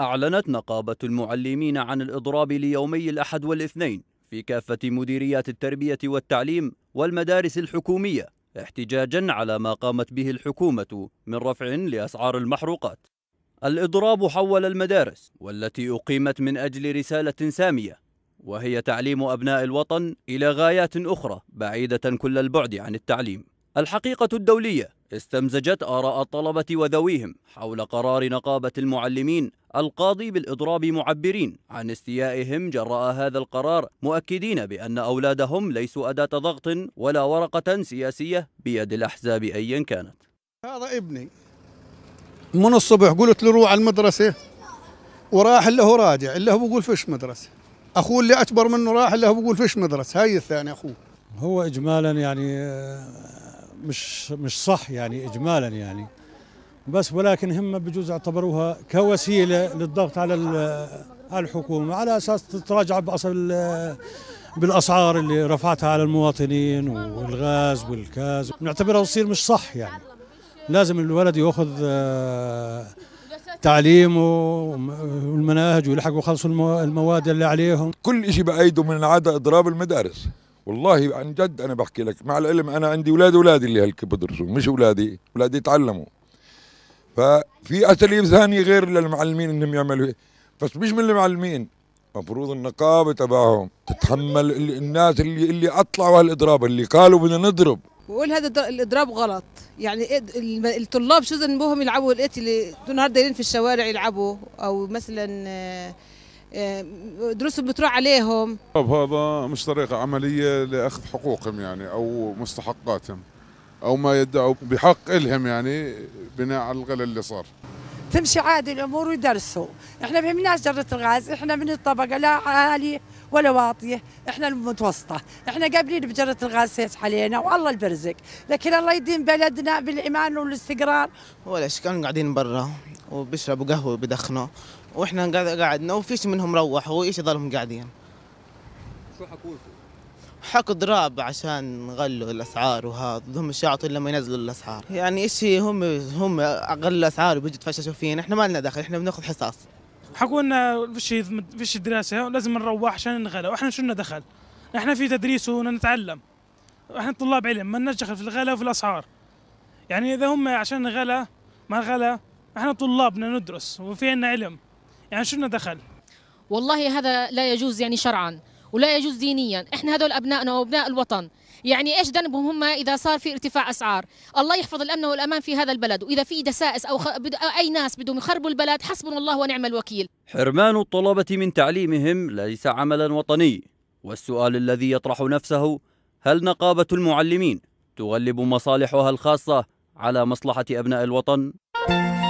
أعلنت نقابة المعلمين عن الإضراب ليومي الأحد والاثنين في كافة مديريات التربية والتعليم والمدارس الحكومية احتجاجا على ما قامت به الحكومة من رفع لأسعار المحروقات الإضراب حول المدارس والتي أقيمت من أجل رسالة سامية وهي تعليم أبناء الوطن إلى غايات أخرى بعيدة كل البعد عن التعليم الحقيقة الدولية استمزجت آراء الطلبة وذويهم حول قرار نقابة المعلمين القاضي بالإضراب معبرين عن استيائهم جراء هذا القرار مؤكدين بأن أولادهم ليسوا أداة ضغط ولا ورقة سياسية بيد الأحزاب أيا كانت هذا ابني من الصبح قلت له روح على المدرسة وراح اللي هو راجع اللي هو بقول فيش مدرسة أخوه اللي أكبر منه راح اللي هو بقول فيش مدرسة هاي الثاني أخوه هو إجمالا يعني آه، مش مش صح يعني إجمالا يعني بس ولكن هم بجوز اعتبروها كوسيله للضغط على الحكومه على اساس تتراجع باصل بالاسعار اللي رفعتها على المواطنين والغاز والكاز نعتبرها تصير مش صح يعني لازم الولد ياخذ آه، تعليمه والمناهج ويلحقوا يخلصوا المواد اللي عليهم كل شيء بايده من عدا اضراب المدارس والله عن جد انا بحكي لك مع العلم انا عندي اولاد اولادي اللي هالك بدرسوا مش اولادي اولادي تعلموا ففي اساليب ثانيه غير للمعلمين انهم يعملوا بس مش من المعلمين مفروض النقابه تبعهم تتحمل الناس اللي اللي اطلعوا هالاضراب اللي قالوا بدنا نضرب بقول هذا الاضراب غلط يعني الطلاب شو ذنبهم يلعبوا الاتي اللي النهار دايرين في الشوارع يلعبوا او مثلا آه، آه، دروسهم بتروح عليهم هذا مش طريقه عمليه لاخذ حقوقهم يعني او مستحقاتهم او ما يدعوا بحق الهم يعني بناء على الغلل اللي صار تمشي عادي الامور ويدرسوا احنا ما فهمناش جره الغاز احنا من الطبقه لا عاليه ولا واطيه احنا المتوسطه احنا قابلين بجره الغاز هيك علينا والله البرزق لكن الله يدين بلدنا بالامان والاستقرار ولا كانوا قاعدين برا وبيشربوا قهوه وبيدخنوا واحنا قاعدنا وفيش منهم روحوا وايش ضلهم قاعدين شو حكولكم حقد راب عشان غلوا الاسعار وهذا هم يعطوا لما ينزلوا الاسعار يعني ايش هم هم اقل الاسعار وبيجوا يتفششوا فينا احنا ما لنا دخل احنا بناخذ حصص لنا فيش فيش دراسه لازم نروح عشان نغلى واحنا شو لنا دخل احنا في تدريس ونتعلم احنا طلاب علم ما دخل في الغلا وفي الاسعار يعني اذا هم عشان غلا ما غلا احنا طلاب بدنا ندرس وفي عنا علم يعني شو لنا دخل والله هذا لا يجوز يعني شرعا ولا يجوز دينيا احنا هذول ابنائنا وابناء الوطن يعني ايش ذنبهم هم اذا صار في ارتفاع اسعار الله يحفظ الامن والامان في هذا البلد واذا في دسائس او خ... اي ناس بدهم يخربوا البلد حسبنا الله ونعم الوكيل حرمان الطلبه من تعليمهم ليس عملا وطني والسؤال الذي يطرح نفسه هل نقابه المعلمين تغلب مصالحها الخاصه على مصلحه ابناء الوطن